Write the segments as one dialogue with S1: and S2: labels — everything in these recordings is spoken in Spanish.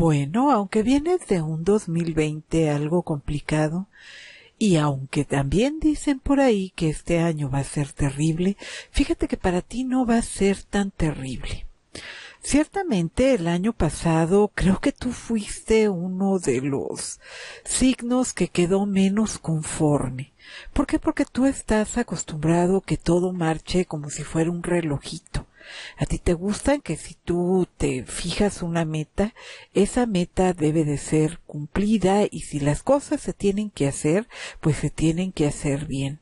S1: bueno, aunque vienes de un 2020 algo complicado, y aunque también dicen por ahí que este año va a ser terrible, fíjate que para ti no va a ser tan terrible. Ciertamente el año pasado creo que tú fuiste uno de los signos que quedó menos conforme. ¿Por qué? Porque tú estás acostumbrado que todo marche como si fuera un relojito. A ti te gustan que si tú te fijas una meta, esa meta debe de ser cumplida y si las cosas se tienen que hacer, pues se tienen que hacer bien.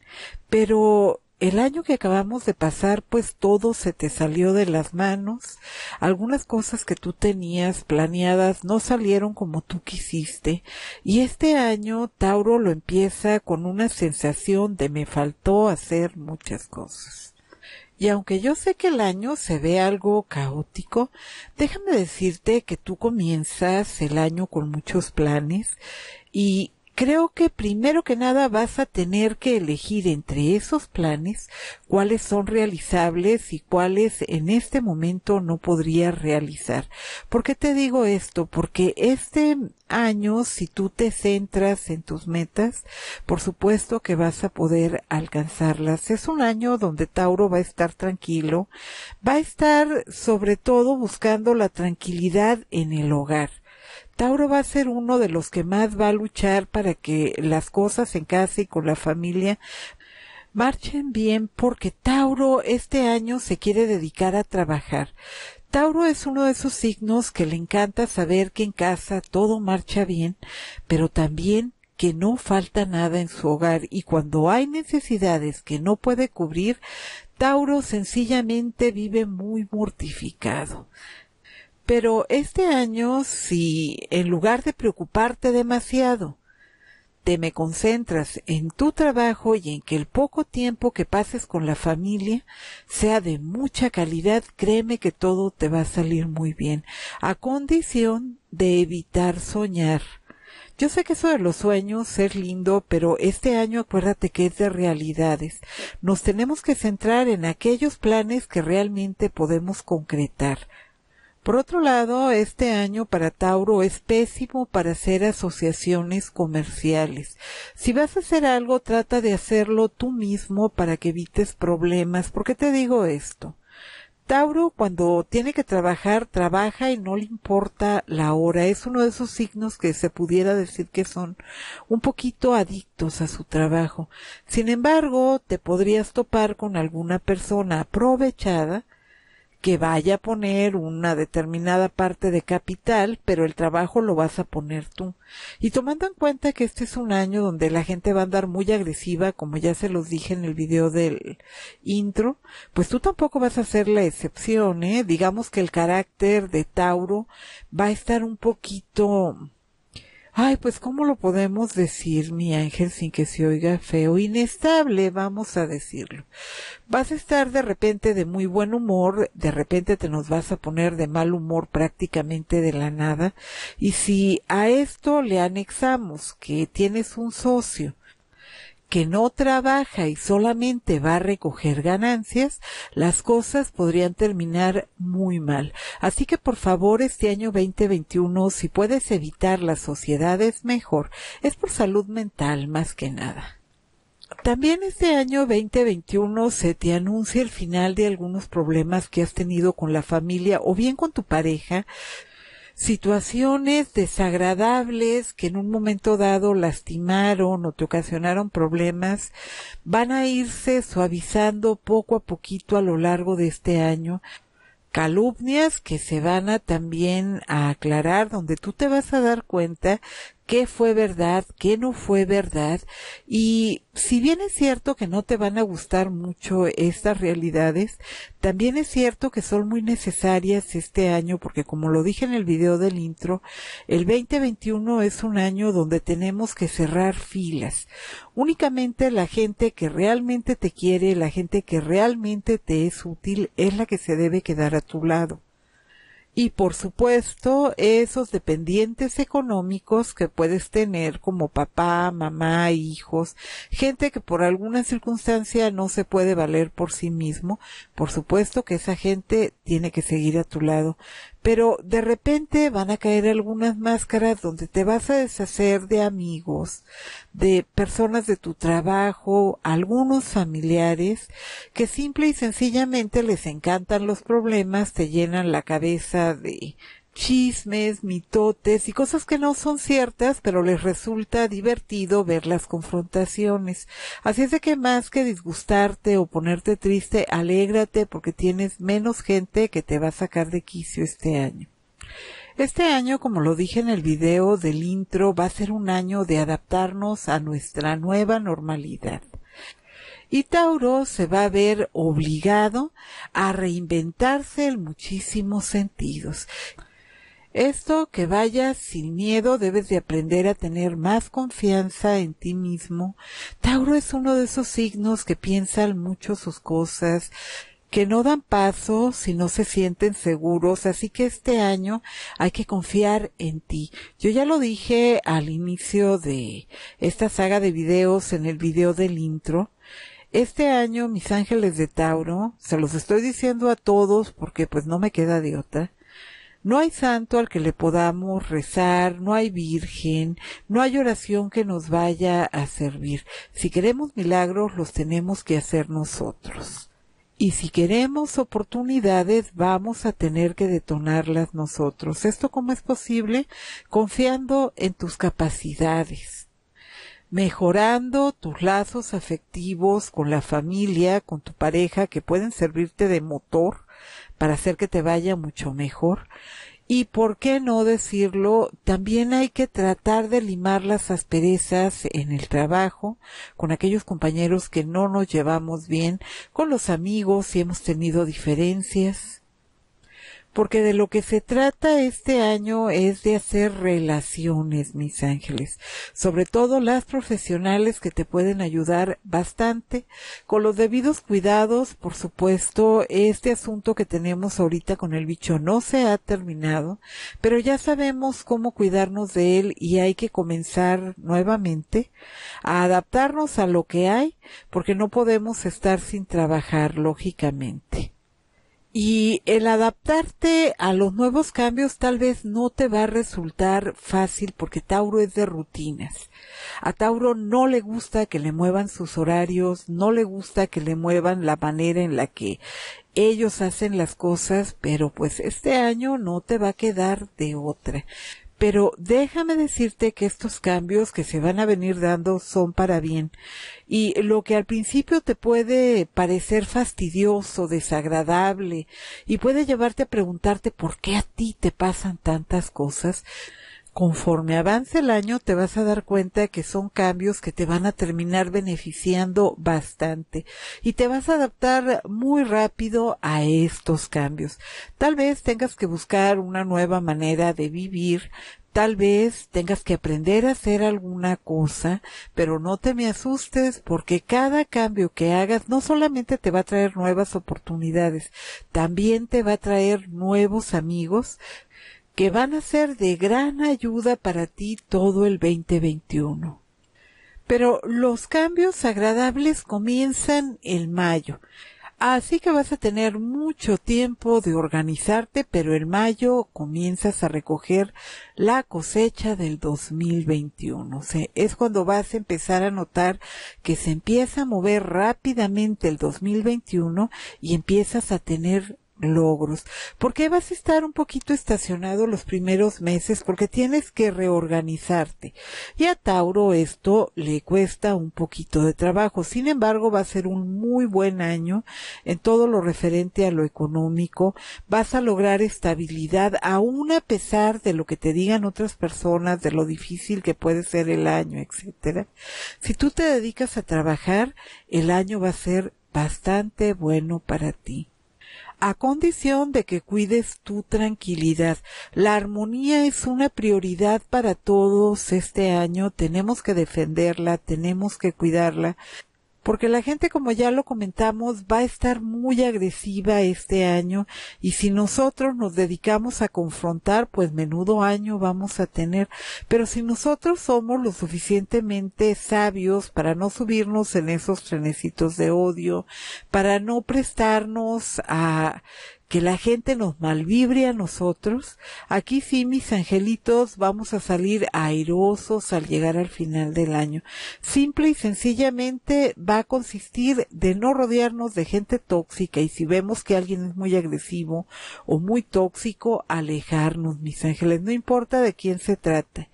S1: Pero el año que acabamos de pasar, pues todo se te salió de las manos. Algunas cosas que tú tenías planeadas no salieron como tú quisiste. Y este año Tauro lo empieza con una sensación de me faltó hacer muchas cosas. Y aunque yo sé que el año se ve algo caótico, déjame decirte que tú comienzas el año con muchos planes y creo que primero que nada vas a tener que elegir entre esos planes cuáles son realizables y cuáles en este momento no podrías realizar. ¿Por qué te digo esto? Porque este año, si tú te centras en tus metas, por supuesto que vas a poder alcanzarlas. Es un año donde Tauro va a estar tranquilo, va a estar sobre todo buscando la tranquilidad en el hogar. Tauro va a ser uno de los que más va a luchar para que las cosas en casa y con la familia marchen bien porque Tauro este año se quiere dedicar a trabajar. Tauro es uno de esos signos que le encanta saber que en casa todo marcha bien, pero también que no falta nada en su hogar y cuando hay necesidades que no puede cubrir, Tauro sencillamente vive muy mortificado. Pero este año, si en lugar de preocuparte demasiado, te me concentras en tu trabajo y en que el poco tiempo que pases con la familia sea de mucha calidad, créeme que todo te va a salir muy bien, a condición de evitar soñar. Yo sé que eso de los sueños es lindo, pero este año acuérdate que es de realidades. Nos tenemos que centrar en aquellos planes que realmente podemos concretar. Por otro lado, este año para Tauro es pésimo para hacer asociaciones comerciales. Si vas a hacer algo, trata de hacerlo tú mismo para que evites problemas. ¿Por qué te digo esto? Tauro cuando tiene que trabajar, trabaja y no le importa la hora. Es uno de esos signos que se pudiera decir que son un poquito adictos a su trabajo. Sin embargo, te podrías topar con alguna persona aprovechada que vaya a poner una determinada parte de capital, pero el trabajo lo vas a poner tú. Y tomando en cuenta que este es un año donde la gente va a andar muy agresiva, como ya se los dije en el video del intro, pues tú tampoco vas a ser la excepción, ¿eh? Digamos que el carácter de Tauro va a estar un poquito Ay, pues ¿cómo lo podemos decir, mi ángel, sin que se oiga feo? Inestable, vamos a decirlo. Vas a estar de repente de muy buen humor, de repente te nos vas a poner de mal humor prácticamente de la nada. Y si a esto le anexamos que tienes un socio, que no trabaja y solamente va a recoger ganancias, las cosas podrían terminar muy mal. Así que por favor este año 2021, si puedes evitar las sociedades mejor, es por salud mental más que nada. También este año 2021 se te anuncia el final de algunos problemas que has tenido con la familia o bien con tu pareja situaciones desagradables que en un momento dado lastimaron o te ocasionaron problemas van a irse suavizando poco a poquito a lo largo de este año calumnias que se van a también a aclarar, donde tú te vas a dar cuenta qué fue verdad, qué no fue verdad. Y si bien es cierto que no te van a gustar mucho estas realidades, también es cierto que son muy necesarias este año porque como lo dije en el video del intro, el 2021 es un año donde tenemos que cerrar filas. Únicamente la gente que realmente te quiere, la gente que realmente te es útil es la que se debe quedar a tu lado y por supuesto esos dependientes económicos que puedes tener como papá, mamá, hijos, gente que por alguna circunstancia no se puede valer por sí mismo, por supuesto que esa gente tiene que seguir a tu lado. Pero de repente van a caer algunas máscaras donde te vas a deshacer de amigos, de personas de tu trabajo, algunos familiares, que simple y sencillamente les encantan los problemas, te llenan la cabeza de chismes, mitotes y cosas que no son ciertas, pero les resulta divertido ver las confrontaciones. Así es de que más que disgustarte o ponerte triste, alégrate porque tienes menos gente que te va a sacar de quicio este año. Este año, como lo dije en el video del intro, va a ser un año de adaptarnos a nuestra nueva normalidad y Tauro se va a ver obligado a reinventarse en muchísimos sentidos. Esto que vayas sin miedo, debes de aprender a tener más confianza en ti mismo. Tauro es uno de esos signos que piensan mucho sus cosas, que no dan paso si no se sienten seguros, así que este año hay que confiar en ti. Yo ya lo dije al inicio de esta saga de videos en el video del intro. Este año mis ángeles de Tauro, se los estoy diciendo a todos porque pues no me queda de otra, no hay santo al que le podamos rezar, no hay virgen, no hay oración que nos vaya a servir. Si queremos milagros, los tenemos que hacer nosotros. Y si queremos oportunidades, vamos a tener que detonarlas nosotros. ¿Esto cómo es posible? Confiando en tus capacidades, mejorando tus lazos afectivos con la familia, con tu pareja, que pueden servirte de motor para hacer que te vaya mucho mejor. Y por qué no decirlo, también hay que tratar de limar las asperezas en el trabajo, con aquellos compañeros que no nos llevamos bien, con los amigos si hemos tenido diferencias porque de lo que se trata este año es de hacer relaciones, mis ángeles, sobre todo las profesionales que te pueden ayudar bastante, con los debidos cuidados, por supuesto, este asunto que tenemos ahorita con el bicho no se ha terminado, pero ya sabemos cómo cuidarnos de él y hay que comenzar nuevamente a adaptarnos a lo que hay, porque no podemos estar sin trabajar, lógicamente. Y el adaptarte a los nuevos cambios tal vez no te va a resultar fácil porque Tauro es de rutinas. A Tauro no le gusta que le muevan sus horarios, no le gusta que le muevan la manera en la que ellos hacen las cosas, pero pues este año no te va a quedar de otra pero déjame decirte que estos cambios que se van a venir dando son para bien. Y lo que al principio te puede parecer fastidioso, desagradable, y puede llevarte a preguntarte por qué a ti te pasan tantas cosas, conforme avance el año te vas a dar cuenta que son cambios que te van a terminar beneficiando bastante y te vas a adaptar muy rápido a estos cambios. Tal vez tengas que buscar una nueva manera de vivir, tal vez tengas que aprender a hacer alguna cosa, pero no te me asustes porque cada cambio que hagas no solamente te va a traer nuevas oportunidades, también te va a traer nuevos amigos, que van a ser de gran ayuda para ti todo el 2021. Pero los cambios agradables comienzan en mayo. Así que vas a tener mucho tiempo de organizarte, pero en mayo comienzas a recoger la cosecha del 2021. es cuando vas a empezar a notar que se empieza a mover rápidamente el 2021 y empiezas a tener logros. Porque vas a estar un poquito estacionado los primeros meses porque tienes que reorganizarte. Y a Tauro esto le cuesta un poquito de trabajo. Sin embargo, va a ser un muy buen año en todo lo referente a lo económico. Vas a lograr estabilidad aún a pesar de lo que te digan otras personas, de lo difícil que puede ser el año, etcétera. Si tú te dedicas a trabajar, el año va a ser bastante bueno para ti a condición de que cuides tu tranquilidad. La armonía es una prioridad para todos este año, tenemos que defenderla, tenemos que cuidarla, porque la gente, como ya lo comentamos, va a estar muy agresiva este año y si nosotros nos dedicamos a confrontar, pues menudo año vamos a tener. Pero si nosotros somos lo suficientemente sabios para no subirnos en esos trenecitos de odio, para no prestarnos a que la gente nos malvibre a nosotros. Aquí sí, mis angelitos, vamos a salir airosos al llegar al final del año. Simple y sencillamente va a consistir de no rodearnos de gente tóxica y si vemos que alguien es muy agresivo o muy tóxico, alejarnos, mis ángeles, no importa de quién se trate.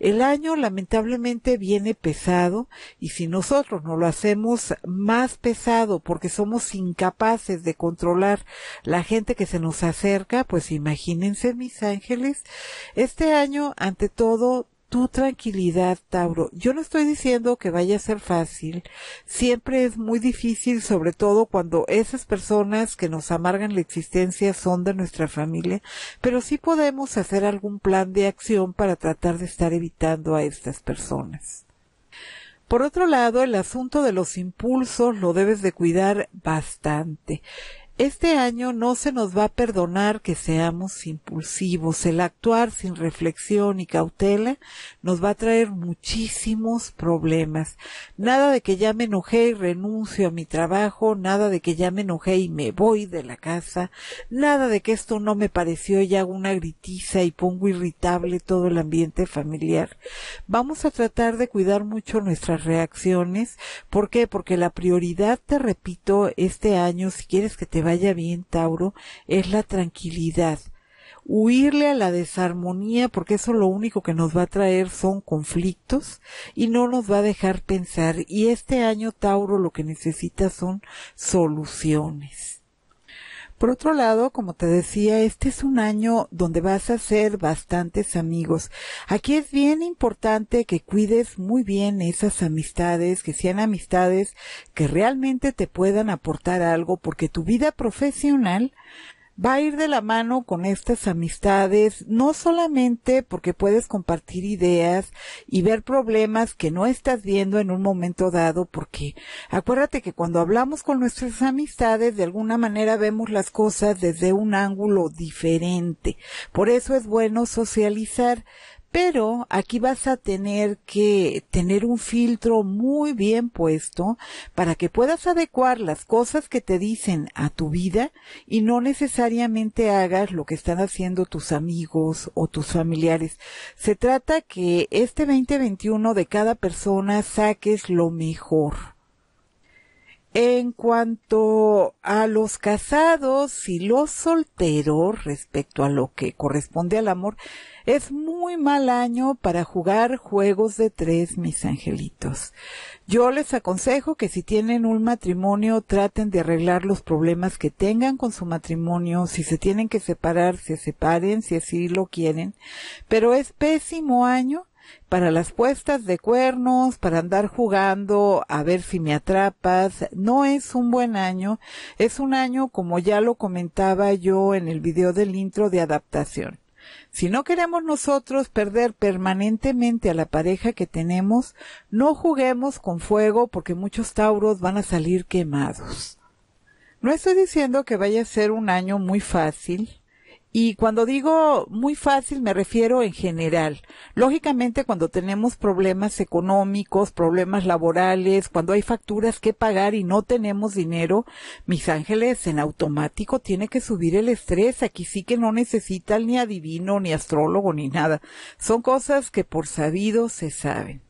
S1: El año lamentablemente viene pesado y si nosotros no lo hacemos más pesado porque somos incapaces de controlar la gente que se nos acerca, pues imagínense mis ángeles, este año ante todo tu tranquilidad, Tauro. Yo no estoy diciendo que vaya a ser fácil. Siempre es muy difícil, sobre todo cuando esas personas que nos amargan la existencia son de nuestra familia, pero sí podemos hacer algún plan de acción para tratar de estar evitando a estas personas. Por otro lado, el asunto de los impulsos lo debes de cuidar bastante. Este año no se nos va a perdonar que seamos impulsivos. El actuar sin reflexión y cautela nos va a traer muchísimos problemas. Nada de que ya me enojé y renuncio a mi trabajo, nada de que ya me enojé y me voy de la casa, nada de que esto no me pareció y hago una gritiza y pongo irritable todo el ambiente familiar. Vamos a tratar de cuidar mucho nuestras reacciones. ¿Por qué? Porque la prioridad, te repito, este año, si quieres que te vaya bien, Tauro, es la tranquilidad. Huirle a la desarmonía porque eso lo único que nos va a traer son conflictos y no nos va a dejar pensar. Y este año, Tauro, lo que necesita son soluciones. Por otro lado, como te decía, este es un año donde vas a hacer bastantes amigos. Aquí es bien importante que cuides muy bien esas amistades, que sean amistades que realmente te puedan aportar algo, porque tu vida profesional va a ir de la mano con estas amistades, no solamente porque puedes compartir ideas y ver problemas que no estás viendo en un momento dado, porque acuérdate que cuando hablamos con nuestras amistades, de alguna manera vemos las cosas desde un ángulo diferente. Por eso es bueno socializar pero aquí vas a tener que tener un filtro muy bien puesto para que puedas adecuar las cosas que te dicen a tu vida y no necesariamente hagas lo que están haciendo tus amigos o tus familiares. Se trata que este 2021 de cada persona saques lo mejor. En cuanto a los casados y los solteros, respecto a lo que corresponde al amor, es muy mal año para jugar juegos de tres, mis angelitos. Yo les aconsejo que si tienen un matrimonio, traten de arreglar los problemas que tengan con su matrimonio. Si se tienen que separar, se separen, si así lo quieren. Pero es pésimo año para las puestas de cuernos, para andar jugando a ver si me atrapas. No es un buen año, es un año como ya lo comentaba yo en el video del intro de adaptación. Si no queremos nosotros perder permanentemente a la pareja que tenemos, no juguemos con fuego porque muchos tauros van a salir quemados. No estoy diciendo que vaya a ser un año muy fácil, y cuando digo muy fácil me refiero en general. Lógicamente cuando tenemos problemas económicos, problemas laborales, cuando hay facturas que pagar y no tenemos dinero, mis ángeles en automático tiene que subir el estrés. Aquí sí que no necesitan ni adivino, ni astrólogo, ni nada. Son cosas que por sabido se saben.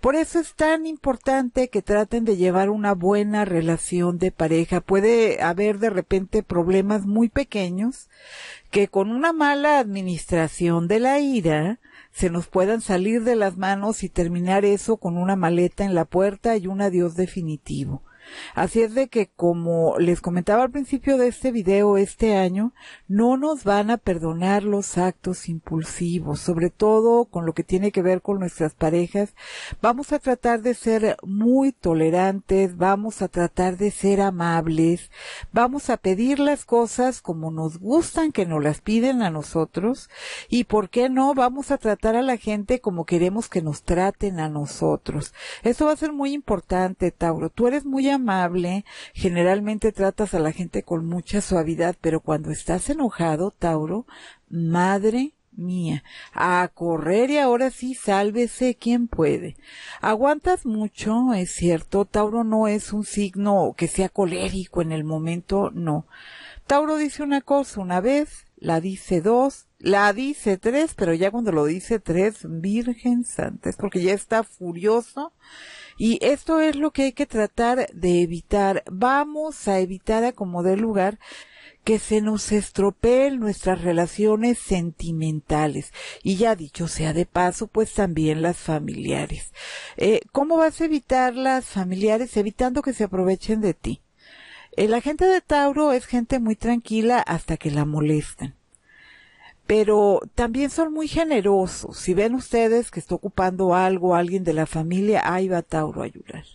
S1: Por eso es tan importante que traten de llevar una buena relación de pareja. Puede haber de repente problemas muy pequeños que con una mala administración de la ira se nos puedan salir de las manos y terminar eso con una maleta en la puerta y un adiós definitivo. Así es de que, como les comentaba al principio de este video, este año no nos van a perdonar los actos impulsivos, sobre todo con lo que tiene que ver con nuestras parejas. Vamos a tratar de ser muy tolerantes, vamos a tratar de ser amables, vamos a pedir las cosas como nos gustan que nos las piden a nosotros y, ¿por qué no? Vamos a tratar a la gente como queremos que nos traten a nosotros. Eso va a ser muy importante, Tauro. Tú eres muy amable, generalmente tratas a la gente con mucha suavidad, pero cuando estás enojado, Tauro, madre mía, a correr y ahora sí sálvese quien puede. Aguantas mucho, es cierto, Tauro no es un signo que sea colérico en el momento, no. Tauro dice una cosa una vez, la dice dos, la dice tres, pero ya cuando lo dice tres, Virgen Santa, es porque ya está furioso y esto es lo que hay que tratar de evitar. Vamos a evitar a como de lugar que se nos estropeen nuestras relaciones sentimentales y ya dicho sea de paso, pues también las familiares. Eh, ¿Cómo vas a evitar las familiares? Evitando que se aprovechen de ti. Eh, la gente de Tauro es gente muy tranquila hasta que la molestan pero también son muy generosos. Si ven ustedes que está ocupando algo alguien de la familia, ahí va Tauro a ayudar.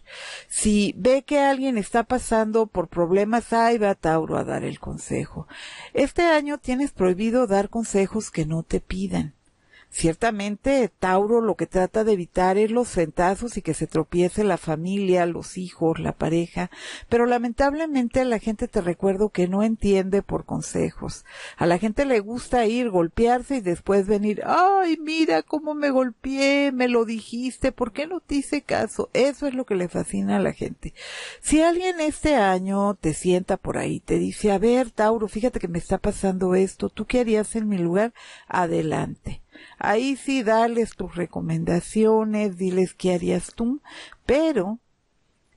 S1: Si ve que alguien está pasando por problemas, ahí va Tauro a dar el consejo. Este año tienes prohibido dar consejos que no te pidan. Ciertamente, Tauro lo que trata de evitar es los sentazos y que se tropiece la familia, los hijos, la pareja, pero lamentablemente a la gente te recuerdo que no entiende por consejos. A la gente le gusta ir, golpearse y después venir, ay, mira cómo me golpeé, me lo dijiste, ¿por qué no te hice caso? Eso es lo que le fascina a la gente. Si alguien este año te sienta por ahí, te dice, a ver, Tauro, fíjate que me está pasando esto, ¿tú qué harías en mi lugar? Adelante. Ahí sí dales tus recomendaciones, diles qué harías tú, pero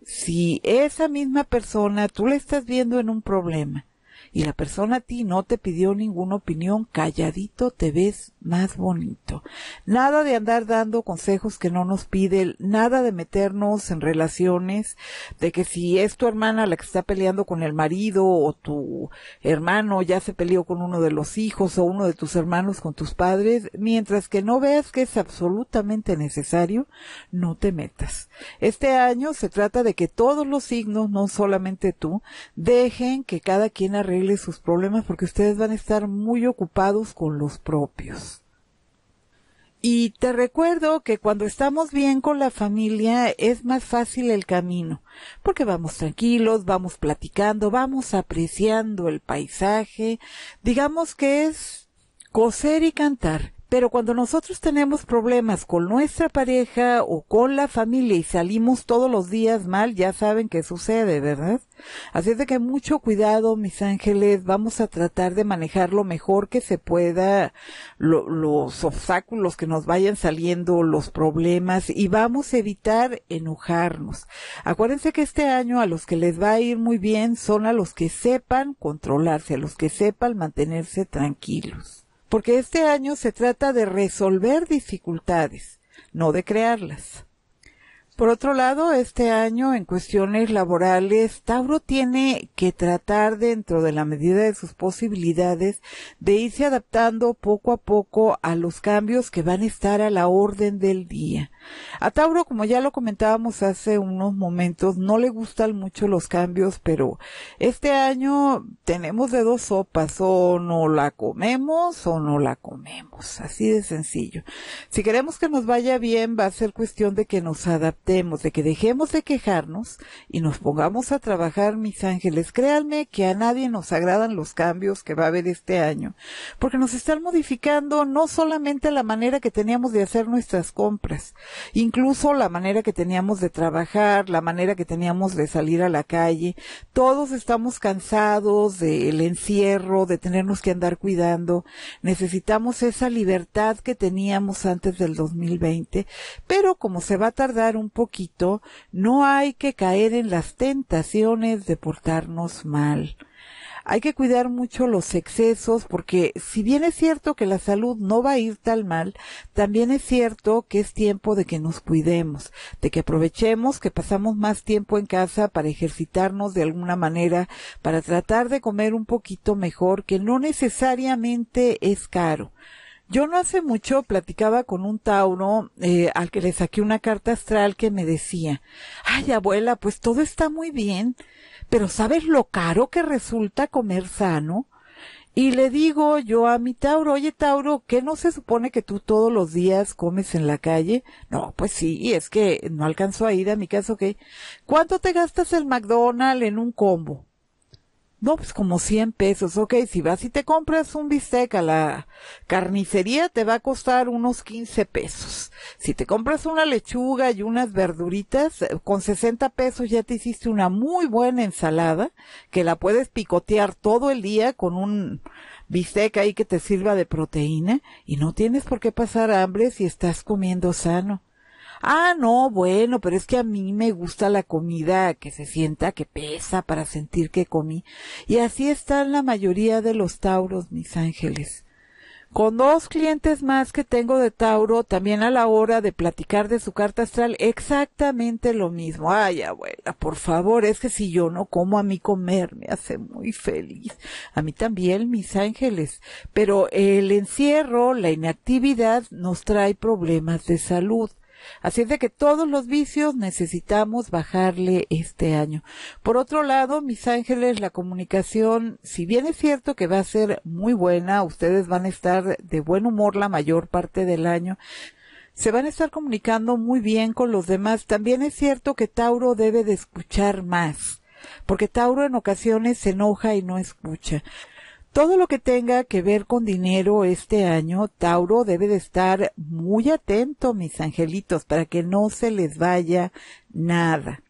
S1: si esa misma persona tú la estás viendo en un problema y la persona a ti no te pidió ninguna opinión, calladito te ves más bonito. Nada de andar dando consejos que no nos pide, nada de meternos en relaciones, de que si es tu hermana la que está peleando con el marido o tu hermano ya se peleó con uno de los hijos o uno de tus hermanos con tus padres, mientras que no veas que es absolutamente necesario, no te metas. Este año se trata de que todos los signos, no solamente tú, dejen que cada quien arregle sus problemas porque ustedes van a estar muy ocupados con los propios. Y te recuerdo que cuando estamos bien con la familia es más fácil el camino, porque vamos tranquilos, vamos platicando, vamos apreciando el paisaje, digamos que es coser y cantar, pero cuando nosotros tenemos problemas con nuestra pareja o con la familia y salimos todos los días mal, ya saben qué sucede, ¿verdad? Así es de que mucho cuidado, mis ángeles, vamos a tratar de manejar lo mejor que se pueda los obstáculos que nos vayan saliendo, los problemas y vamos a evitar enojarnos. Acuérdense que este año a los que les va a ir muy bien son a los que sepan controlarse, a los que sepan mantenerse tranquilos porque este año se trata de resolver dificultades, no de crearlas. Por otro lado, este año en cuestiones laborales, Tauro tiene que tratar dentro de la medida de sus posibilidades de irse adaptando poco a poco a los cambios que van a estar a la orden del día. A Tauro, como ya lo comentábamos hace unos momentos, no le gustan mucho los cambios, pero este año tenemos de dos sopas, o no la comemos o no la comemos, así de sencillo. Si queremos que nos vaya bien, va a ser cuestión de que nos adaptemos de que dejemos de quejarnos y nos pongamos a trabajar, mis ángeles. Créanme que a nadie nos agradan los cambios que va a haber este año, porque nos están modificando no solamente la manera que teníamos de hacer nuestras compras, incluso la manera que teníamos de trabajar, la manera que teníamos de salir a la calle. Todos estamos cansados del encierro, de tenernos que andar cuidando. Necesitamos esa libertad que teníamos antes del 2020, pero como se va a tardar un poquito, no hay que caer en las tentaciones de portarnos mal. Hay que cuidar mucho los excesos porque si bien es cierto que la salud no va a ir tan mal, también es cierto que es tiempo de que nos cuidemos, de que aprovechemos que pasamos más tiempo en casa para ejercitarnos de alguna manera, para tratar de comer un poquito mejor, que no necesariamente es caro. Yo no hace mucho platicaba con un tauro eh, al que le saqué una carta astral que me decía, ay abuela, pues todo está muy bien, pero ¿sabes lo caro que resulta comer sano? Y le digo yo a mi Tauro, oye Tauro, ¿qué no se supone que tú todos los días comes en la calle? No, pues sí, y es que no alcanzo a ir a mi casa, que ¿Cuánto te gastas el McDonald's en un combo? No, pues como 100 pesos. Ok, si vas y te compras un bistec a la carnicería, te va a costar unos 15 pesos. Si te compras una lechuga y unas verduritas, eh, con 60 pesos ya te hiciste una muy buena ensalada, que la puedes picotear todo el día con un bistec ahí que te sirva de proteína, y no tienes por qué pasar hambre si estás comiendo sano ah, no, bueno, pero es que a mí me gusta la comida que se sienta, que pesa para sentir que comí. Y así están la mayoría de los tauros, mis ángeles. Con dos clientes más que tengo de Tauro, también a la hora de platicar de su carta astral, exactamente lo mismo. Ay, abuela, por favor, es que si yo no como a mí comer me hace muy feliz. A mí también, mis ángeles. Pero el encierro, la inactividad nos trae problemas de salud. Así es de que todos los vicios necesitamos bajarle este año. Por otro lado, mis ángeles, la comunicación, si bien es cierto que va a ser muy buena, ustedes van a estar de buen humor la mayor parte del año, se van a estar comunicando muy bien con los demás. También es cierto que Tauro debe de escuchar más, porque Tauro en ocasiones se enoja y no escucha. Todo lo que tenga que ver con dinero este año, Tauro debe de estar muy atento, mis angelitos, para que no se les vaya nada.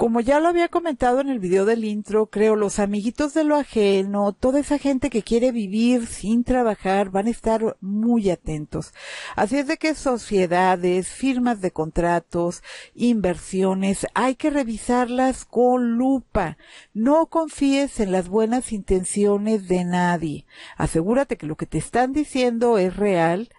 S1: Como ya lo había comentado en el video del intro, creo los amiguitos de lo ajeno, toda esa gente que quiere vivir sin trabajar, van a estar muy atentos. Así es de que sociedades, firmas de contratos, inversiones, hay que revisarlas con lupa. No confíes en las buenas intenciones de nadie. Asegúrate que lo que te están diciendo es real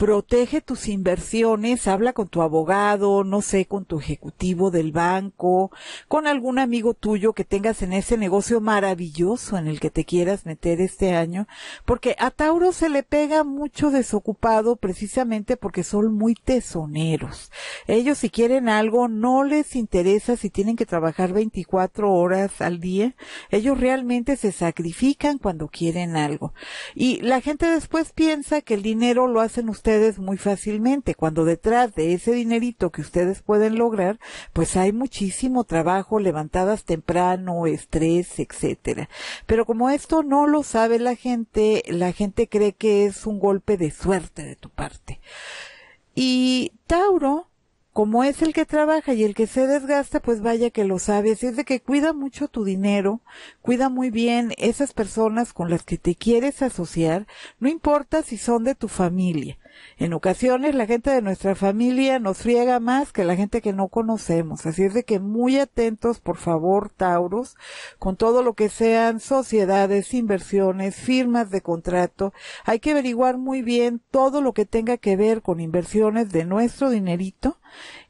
S1: protege tus inversiones, habla con tu abogado, no sé, con tu ejecutivo del banco, con algún amigo tuyo que tengas en ese negocio maravilloso en el que te quieras meter este año, porque a Tauro se le pega mucho desocupado precisamente porque son muy tesoneros. Ellos si quieren algo no les interesa si tienen que trabajar 24 horas al día, ellos realmente se sacrifican cuando quieren algo. Y la gente después piensa que el dinero lo hacen ustedes muy fácilmente, cuando detrás de ese dinerito que ustedes pueden lograr, pues hay muchísimo trabajo, levantadas temprano, estrés, etcétera. Pero como esto no lo sabe la gente, la gente cree que es un golpe de suerte de tu parte. Y Tauro, como es el que trabaja y el que se desgasta, pues vaya que lo sabes. Es de que cuida mucho tu dinero, cuida muy bien esas personas con las que te quieres asociar, no importa si son de tu familia. En ocasiones la gente de nuestra familia nos friega más que la gente que no conocemos. Así es de que muy atentos, por favor, Tauros, con todo lo que sean sociedades, inversiones, firmas de contrato. Hay que averiguar muy bien todo lo que tenga que ver con inversiones de nuestro dinerito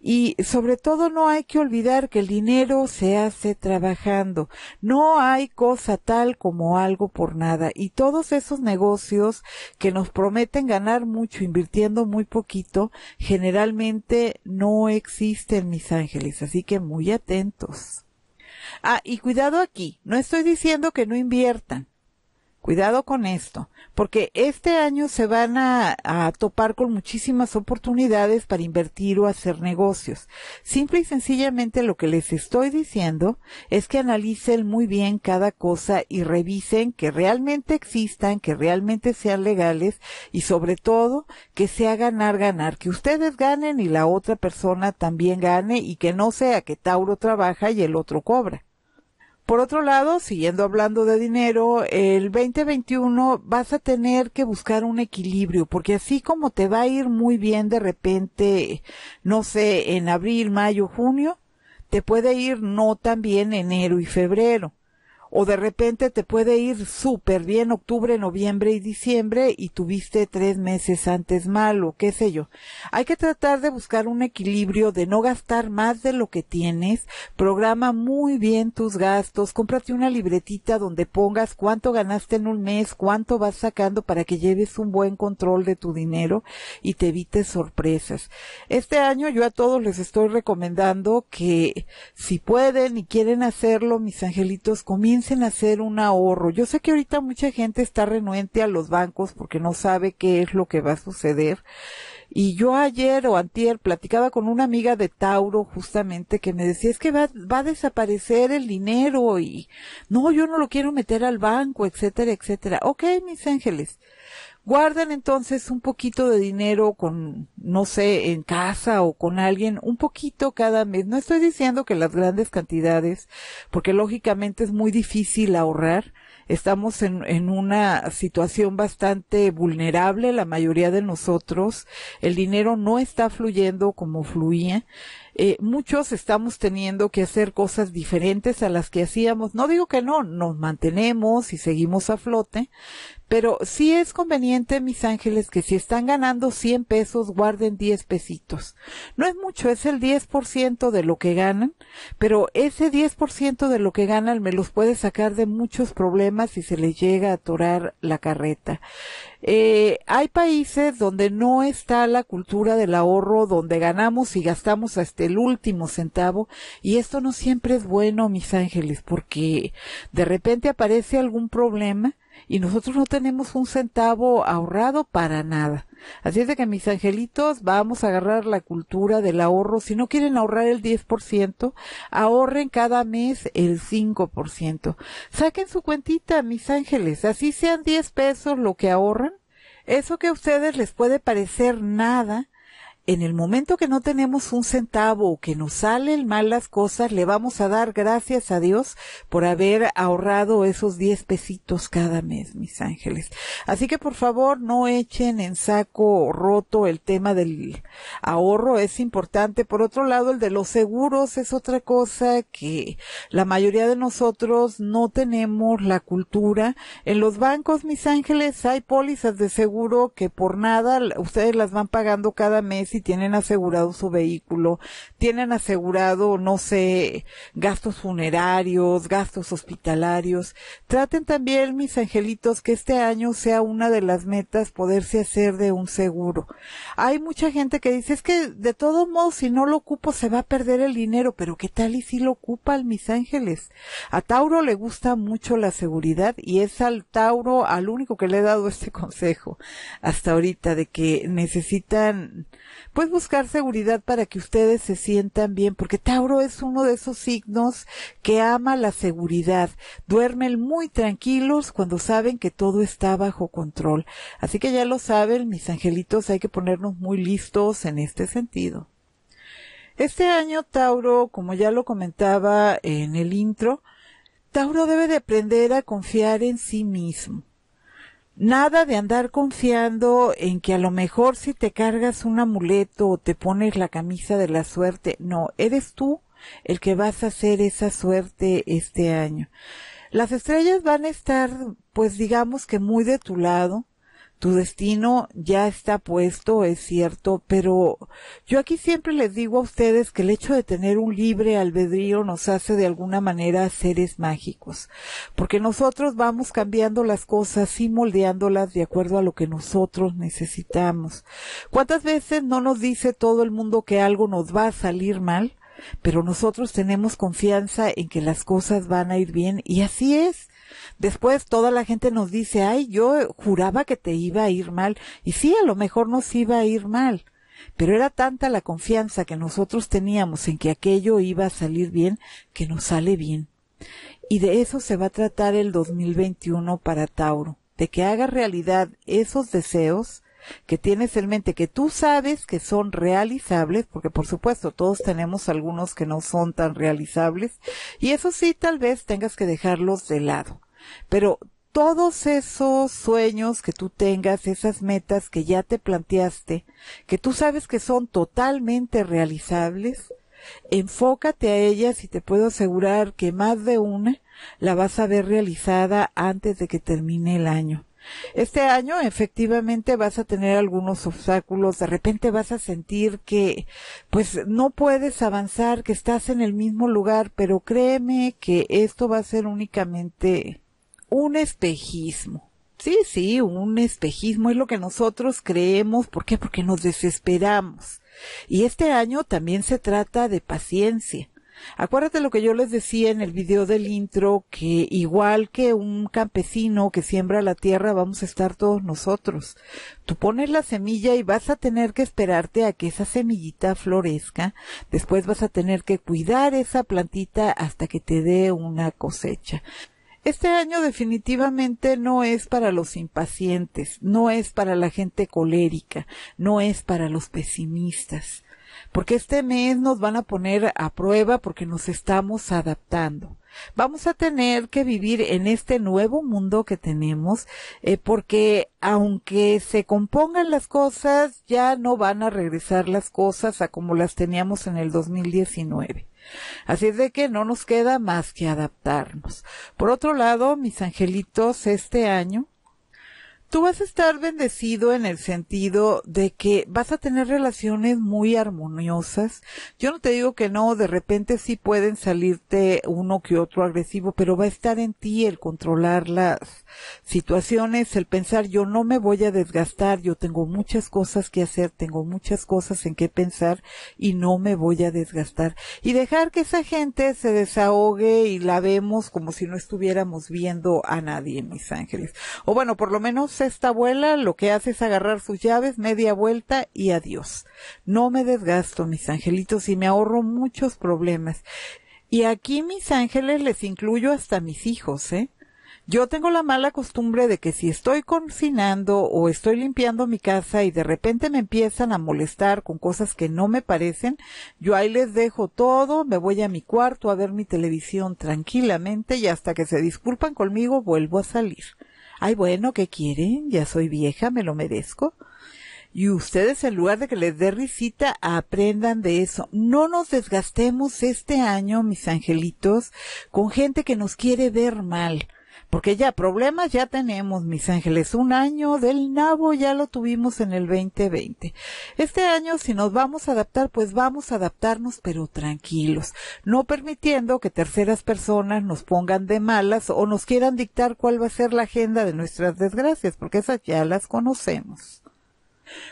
S1: y sobre todo no hay que olvidar que el dinero se hace trabajando. No hay cosa tal como algo por nada. Y todos esos negocios que nos prometen ganar mucho invirtiendo muy poquito, generalmente no existen, mis ángeles. Así que muy atentos. Ah, y cuidado aquí. No estoy diciendo que no inviertan. Cuidado con esto, porque este año se van a, topar con muchísimas oportunidades para invertir o hacer negocios. Simple y sencillamente lo que les estoy diciendo es que analicen muy bien cada cosa y revisen que realmente existan, que realmente sean legales y sobre todo que sea ganar, ganar, que ustedes ganen y la otra persona también gane y que no sea que Tauro trabaja y el otro cobra. Por otro lado, siguiendo hablando de dinero, el 2021 vas a tener que buscar un equilibrio, porque así como te va a ir muy bien de repente, no sé, en abril, mayo, junio, te puede ir no tan bien enero y febrero o de repente te puede ir súper bien octubre, noviembre y diciembre y tuviste tres meses antes mal o qué sé yo. Hay que tratar de buscar un equilibrio, de no gastar más de lo que tienes, programa muy bien tus gastos, cómprate una libretita donde pongas cuánto ganaste en un mes, cuánto vas sacando para que lleves un buen control de tu dinero y te evites sorpresas. Este año yo a todos les estoy recomendando que si pueden y quieren hacerlo, mis angelitos, comiencen piensen hacer un ahorro. Yo sé que ahorita mucha gente está renuente a los bancos porque no sabe qué es lo que va a suceder. Y yo ayer o antier platicaba con una amiga de Tauro justamente que me decía, es que va, va a desaparecer el dinero y no, yo no lo quiero meter al banco, etcétera, etcétera. Ok, mis ángeles guardan entonces un poquito de dinero con, no sé, en casa o con alguien, un poquito cada mes. No estoy diciendo que las grandes cantidades, porque lógicamente es muy difícil ahorrar. Estamos en, en una situación bastante vulnerable, la mayoría de nosotros. El dinero no está fluyendo como fluía. Eh, muchos estamos teniendo que hacer cosas diferentes a las que hacíamos. No digo que no, nos mantenemos y seguimos a flote, pero sí es conveniente, mis ángeles, que si están ganando 100 pesos, guarden 10 pesitos. No es mucho, es el 10% de lo que ganan, pero ese 10% de lo que ganan me los puede sacar de muchos problemas si se les llega a atorar la carreta. Eh, hay países donde no está la cultura del ahorro, donde ganamos y gastamos hasta el último centavo, y esto no siempre es bueno, mis ángeles, porque de repente aparece algún problema y nosotros no tenemos un centavo ahorrado para nada. Así es de que mis angelitos, vamos a agarrar la cultura del ahorro. Si no quieren ahorrar el 10%, ahorren cada mes el 5%. Saquen su cuentita, mis ángeles. Así sean 10 pesos lo que ahorran. Eso que a ustedes les puede parecer nada, en el momento que no tenemos un centavo o que nos salen mal las cosas, le vamos a dar gracias a Dios por haber ahorrado esos 10 pesitos cada mes, mis ángeles. Así que por favor no echen en saco roto el tema del ahorro, es importante. Por otro lado, el de los seguros es otra cosa que la mayoría de nosotros no tenemos la cultura. En los bancos, mis ángeles, hay pólizas de seguro que por nada ustedes las van pagando cada mes y tienen asegurado su vehículo, tienen asegurado, no sé, gastos funerarios, gastos hospitalarios. Traten también, mis angelitos, que este año sea una de las metas poderse hacer de un seguro. Hay mucha gente que dice, es que de todo modo, si no lo ocupo, se va a perder el dinero, pero ¿qué tal y si lo ocupan, mis ángeles? A Tauro le gusta mucho la seguridad y es al Tauro al único que le he dado este consejo hasta ahorita de que necesitan pues buscar seguridad para que ustedes se sientan bien, porque Tauro es uno de esos signos que ama la seguridad. Duermen muy tranquilos cuando saben que todo está bajo control. Así que ya lo saben, mis angelitos, hay que ponernos muy listos en este sentido. Este año Tauro, como ya lo comentaba en el intro, Tauro debe de aprender a confiar en sí mismo Nada de andar confiando en que a lo mejor si te cargas un amuleto o te pones la camisa de la suerte, no, eres tú el que vas a hacer esa suerte este año. Las estrellas van a estar, pues digamos que muy de tu lado, tu destino ya está puesto, es cierto, pero yo aquí siempre les digo a ustedes que el hecho de tener un libre albedrío nos hace de alguna manera seres mágicos, porque nosotros vamos cambiando las cosas y moldeándolas de acuerdo a lo que nosotros necesitamos. ¿Cuántas veces no nos dice todo el mundo que algo nos va a salir mal? pero nosotros tenemos confianza en que las cosas van a ir bien y así es. Después toda la gente nos dice, ay, yo juraba que te iba a ir mal. Y sí, a lo mejor nos iba a ir mal. Pero era tanta la confianza que nosotros teníamos en que aquello iba a salir bien, que nos sale bien. Y de eso se va a tratar el 2021 para Tauro, de que haga realidad esos deseos, que tienes en mente, que tú sabes que son realizables, porque por supuesto todos tenemos algunos que no son tan realizables, y eso sí, tal vez tengas que dejarlos de lado. Pero todos esos sueños que tú tengas, esas metas que ya te planteaste, que tú sabes que son totalmente realizables, enfócate a ellas y te puedo asegurar que más de una la vas a ver realizada antes de que termine el año. Este año efectivamente vas a tener algunos obstáculos, de repente vas a sentir que pues no puedes avanzar, que estás en el mismo lugar, pero créeme que esto va a ser únicamente un espejismo. Sí, sí, un espejismo es lo que nosotros creemos. ¿Por qué? Porque nos desesperamos. Y este año también se trata de paciencia. Acuérdate lo que yo les decía en el video del intro, que igual que un campesino que siembra la tierra, vamos a estar todos nosotros. Tú pones la semilla y vas a tener que esperarte a que esa semillita florezca, después vas a tener que cuidar esa plantita hasta que te dé una cosecha. Este año definitivamente no es para los impacientes, no es para la gente colérica, no es para los pesimistas porque este mes nos van a poner a prueba porque nos estamos adaptando. Vamos a tener que vivir en este nuevo mundo que tenemos, eh, porque aunque se compongan las cosas, ya no van a regresar las cosas a como las teníamos en el 2019. Así es de que no nos queda más que adaptarnos. Por otro lado, mis angelitos, este año tú vas a estar bendecido en el sentido de que vas a tener relaciones muy armoniosas. Yo no te digo que no, de repente sí pueden salirte uno que otro agresivo, pero va a estar en ti el controlar las situaciones, el pensar yo no me voy a desgastar, yo tengo muchas cosas que hacer, tengo muchas cosas en que pensar y no me voy a desgastar. Y dejar que esa gente se desahogue y la vemos como si no estuviéramos viendo a nadie, mis ángeles. O bueno, por lo menos esta abuela lo que hace es agarrar sus llaves, media vuelta y adiós. No me desgasto, mis angelitos, y me ahorro muchos problemas. Y aquí, mis ángeles, les incluyo hasta mis hijos, ¿eh? Yo tengo la mala costumbre de que si estoy cocinando o estoy limpiando mi casa y de repente me empiezan a molestar con cosas que no me parecen, yo ahí les dejo todo, me voy a mi cuarto a ver mi televisión tranquilamente y hasta que se disculpan conmigo vuelvo a salir ay bueno, ¿qué quieren? Ya soy vieja, me lo merezco. Y ustedes en lugar de que les dé risita, aprendan de eso. No nos desgastemos este año, mis angelitos, con gente que nos quiere ver mal porque ya problemas ya tenemos, mis ángeles. Un año del nabo ya lo tuvimos en el 2020. Este año, si nos vamos a adaptar, pues vamos a adaptarnos, pero tranquilos, no permitiendo que terceras personas nos pongan de malas o nos quieran dictar cuál va a ser la agenda de nuestras desgracias, porque esas ya las conocemos.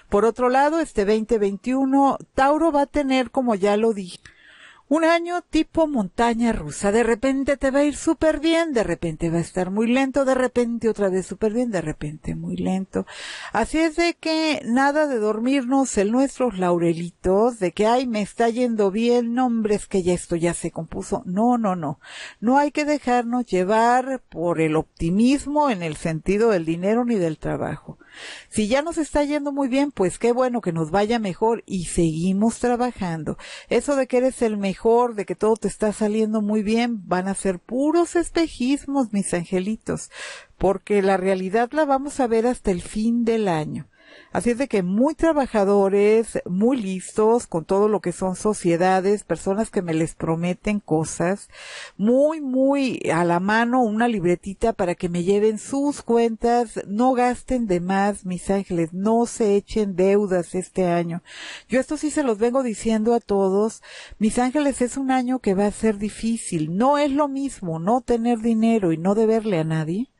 S1: Por otro lado, este 2021, Tauro va a tener, como ya lo dije, un año tipo montaña rusa. De repente te va a ir súper bien, de repente va a estar muy lento, de repente otra vez súper bien, de repente muy lento. Así es de que nada de dormirnos en nuestros laurelitos, de que, ay, me está yendo bien, nombres que ya esto ya se compuso. No, no, no. No hay que dejarnos llevar por el optimismo en el sentido del dinero ni del trabajo. Si ya nos está yendo muy bien, pues qué bueno que nos vaya mejor y seguimos trabajando. Eso de que eres el mejor, de que todo te está saliendo muy bien, van a ser puros espejismos, mis angelitos, porque la realidad la vamos a ver hasta el fin del año. Así es de que muy trabajadores, muy listos con todo lo que son sociedades, personas que me les prometen cosas, muy, muy a la mano una libretita para que me lleven sus cuentas, no gasten de más, mis ángeles, no se echen deudas este año. Yo esto sí se los vengo diciendo a todos, mis ángeles es un año que va a ser difícil, no es lo mismo no tener dinero y no deberle a nadie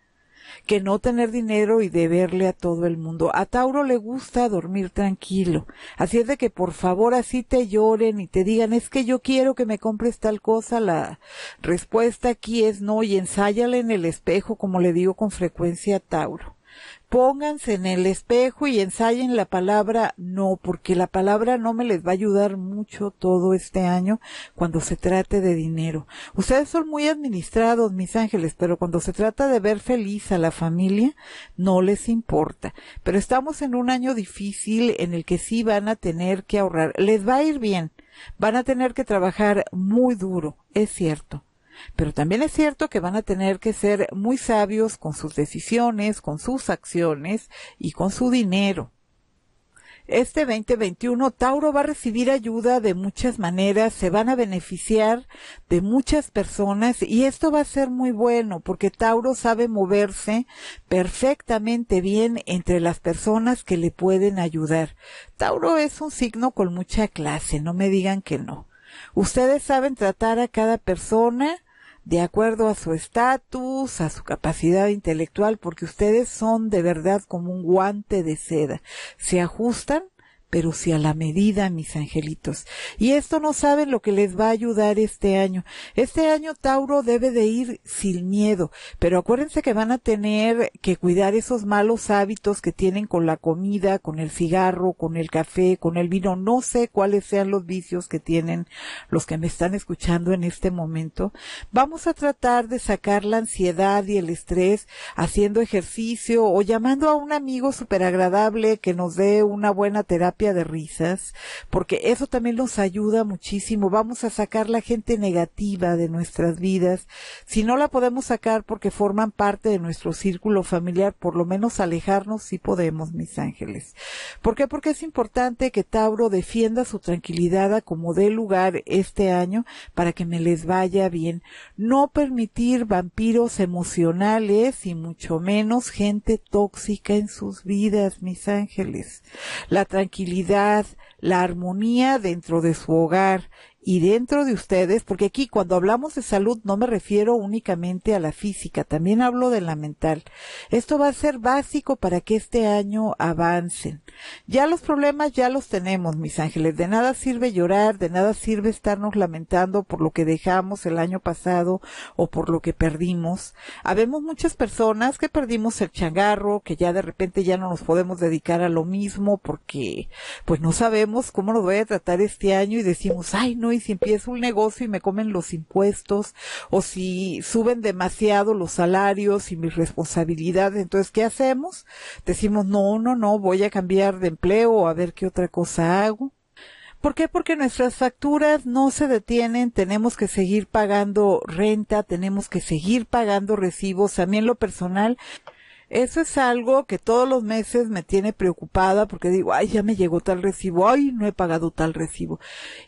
S1: que no tener dinero y deberle a todo el mundo. A Tauro le gusta dormir tranquilo. Así es de que por favor así te lloren y te digan es que yo quiero que me compres tal cosa. La respuesta aquí es no y ensáyale en el espejo como le digo con frecuencia a Tauro pónganse en el espejo y ensayen la palabra no, porque la palabra no me les va a ayudar mucho todo este año cuando se trate de dinero. Ustedes son muy administrados, mis ángeles, pero cuando se trata de ver feliz a la familia, no les importa. Pero estamos en un año difícil en el que sí van a tener que ahorrar. Les va a ir bien. Van a tener que trabajar muy duro, es cierto pero también es cierto que van a tener que ser muy sabios con sus decisiones, con sus acciones y con su dinero. Este 2021 Tauro va a recibir ayuda de muchas maneras, se van a beneficiar de muchas personas y esto va a ser muy bueno porque Tauro sabe moverse perfectamente bien entre las personas que le pueden ayudar. Tauro es un signo con mucha clase, no me digan que no. Ustedes saben tratar a cada persona de acuerdo a su estatus, a su capacidad intelectual, porque ustedes son de verdad como un guante de seda. Se ajustan pero si a la medida, mis angelitos. Y esto no saben lo que les va a ayudar este año. Este año Tauro debe de ir sin miedo, pero acuérdense que van a tener que cuidar esos malos hábitos que tienen con la comida, con el cigarro, con el café, con el vino. No sé cuáles sean los vicios que tienen los que me están escuchando en este momento. Vamos a tratar de sacar la ansiedad y el estrés haciendo ejercicio o llamando a un amigo súper agradable que nos dé una buena terapia de risas, porque eso también nos ayuda muchísimo. Vamos a sacar la gente negativa de nuestras vidas. Si no la podemos sacar porque forman parte de nuestro círculo familiar, por lo menos alejarnos si podemos, mis ángeles. ¿Por qué? Porque es importante que Tauro defienda su tranquilidad a como dé lugar este año para que me les vaya bien. No permitir vampiros emocionales y mucho menos gente tóxica en sus vidas, mis ángeles. La tranquilidad la armonía dentro de su hogar y dentro de ustedes, porque aquí cuando hablamos de salud no me refiero únicamente a la física, también hablo de la mental. Esto va a ser básico para que este año avancen. Ya los problemas ya los tenemos, mis ángeles. De nada sirve llorar, de nada sirve estarnos lamentando por lo que dejamos el año pasado o por lo que perdimos. Habemos muchas personas que perdimos el changarro, que ya de repente ya no nos podemos dedicar a lo mismo porque pues no sabemos cómo nos voy a tratar este año y decimos, ay, no si empiezo un negocio y me comen los impuestos o si suben demasiado los salarios y mis responsabilidades, entonces ¿qué hacemos? Decimos, no, no, no, voy a cambiar de empleo a ver qué otra cosa hago. ¿Por qué? Porque nuestras facturas no se detienen, tenemos que seguir pagando renta, tenemos que seguir pagando recibos. también lo personal, eso es algo que todos los meses me tiene preocupada porque digo, ay, ya me llegó tal recibo, ay, no he pagado tal recibo.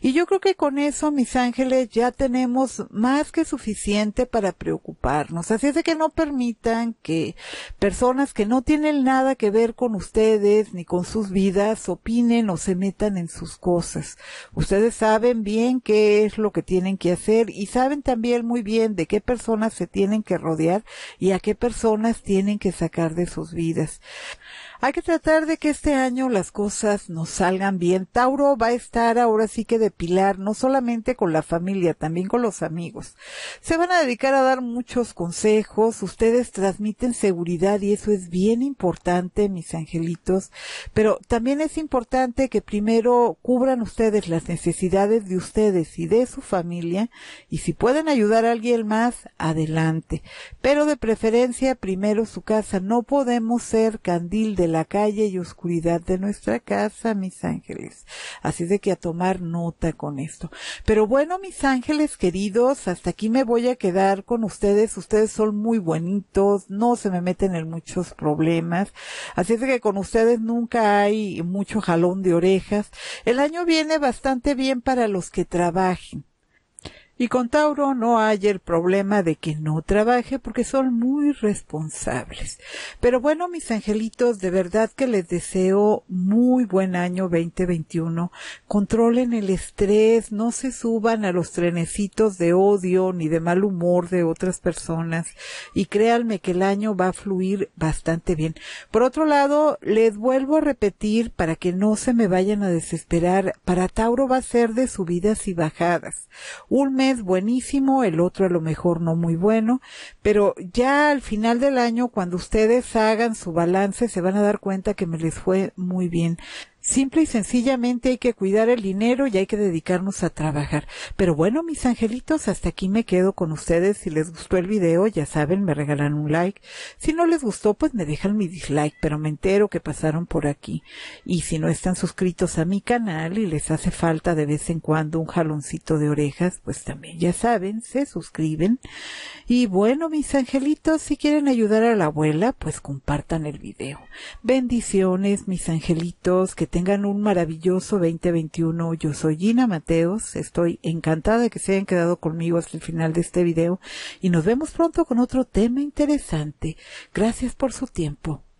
S1: Y yo creo que con eso, mis ángeles, ya tenemos más que suficiente para preocuparnos. Así es de que no permitan que personas que no tienen nada que ver con ustedes ni con sus vidas opinen o se metan en sus cosas. Ustedes saben bien qué es lo que tienen que hacer y saben también muy bien de qué personas se tienen que rodear y a qué personas tienen que sacar de sus vidas. Hay que tratar de que este año las cosas nos salgan bien. Tauro va a estar ahora sí que de pilar, no solamente con la familia, también con los amigos. Se van a dedicar a dar muchos consejos, ustedes transmiten seguridad y eso es bien importante, mis angelitos, pero también es importante que primero cubran ustedes las necesidades de ustedes y de su familia y si pueden ayudar a alguien más, adelante. Pero de preferencia primero su casa, no podemos ser candil de la calle y oscuridad de nuestra casa, mis ángeles. Así de que a tomar nota con esto. Pero bueno, mis ángeles queridos, hasta aquí me voy a quedar con ustedes. Ustedes son muy buenitos, no se me meten en muchos problemas. Así es de que con ustedes nunca hay mucho jalón de orejas. El año viene bastante bien para los que trabajen y con Tauro no hay el problema de que no trabaje porque son muy responsables. Pero bueno, mis angelitos, de verdad que les deseo muy buen año 2021. Controlen el estrés, no se suban a los trenecitos de odio ni de mal humor de otras personas. Y créanme que el año va a fluir bastante bien. Por otro lado, les vuelvo a repetir para que no se me vayan a desesperar. Para Tauro va a ser de subidas y bajadas. Un buenísimo, el otro a lo mejor no muy bueno, pero ya al final del año, cuando ustedes hagan su balance, se van a dar cuenta que me les fue muy bien. Simple y sencillamente hay que cuidar el dinero y hay que dedicarnos a trabajar. Pero bueno, mis angelitos, hasta aquí me quedo con ustedes. Si les gustó el video, ya saben, me regalan un like. Si no les gustó, pues me dejan mi dislike, pero me entero que pasaron por aquí. Y si no están suscritos a mi canal y les hace falta de vez en cuando un jaloncito de orejas, pues también ya saben, se suscriben. Y bueno, mis angelitos, si quieren ayudar a la abuela, pues compartan el video. Bendiciones, mis angelitos, tengan un maravilloso 2021. Yo soy Gina Mateos. Estoy encantada de que se hayan quedado conmigo hasta el final de este video y nos vemos pronto con otro tema interesante. Gracias por su tiempo.